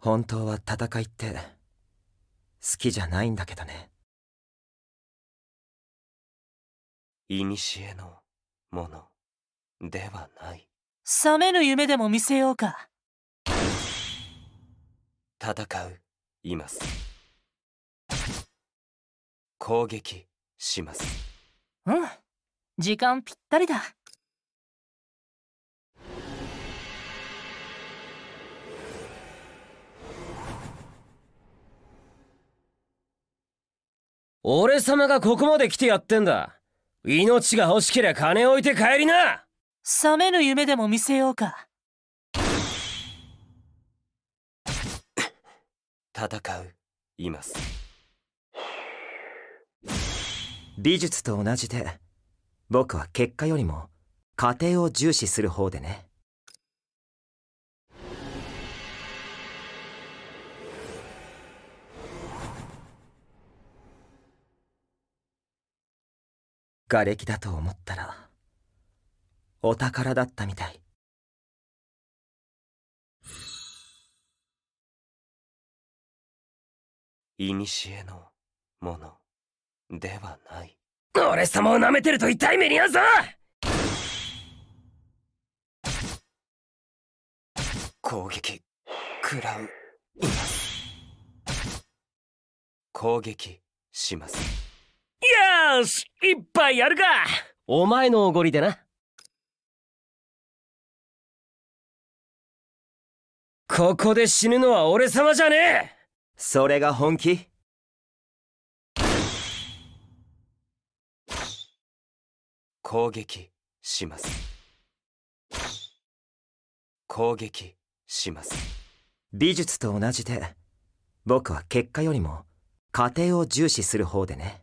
本当は戦いって好きじゃないんだけどね古のものではない冷めぬ夢でも見せようか戦ういます攻撃しますうん時間ぴったりだ俺様がここまで来てやってんだ命が欲しけりゃ金置いて帰りな冷めぬ夢でも見せようか戦ういます美術と同じで僕は結果よりも過程を重視する方でね瓦礫だと思ったらお宝だったみたい古のものではない俺様を舐めてると痛い目に遭うぞ攻撃らう攻撃しますよし一杯やるかお前のおごりでな。ここで死ぬのは俺様じゃねえそれが本気攻撃します攻撃します美術と同じで僕は結果よりも過程を重視する方でね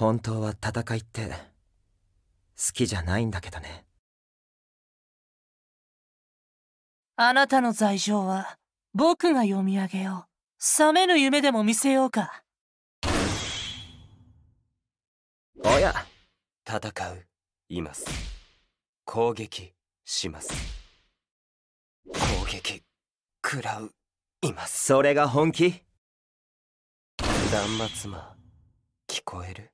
本当は戦いって好きじゃないんだけどねあなたの罪状は僕が読み上げよう冷めぬ夢でも見せようかおや戦ういます攻撃します攻撃食らういますそれが本気断末魔聞こえる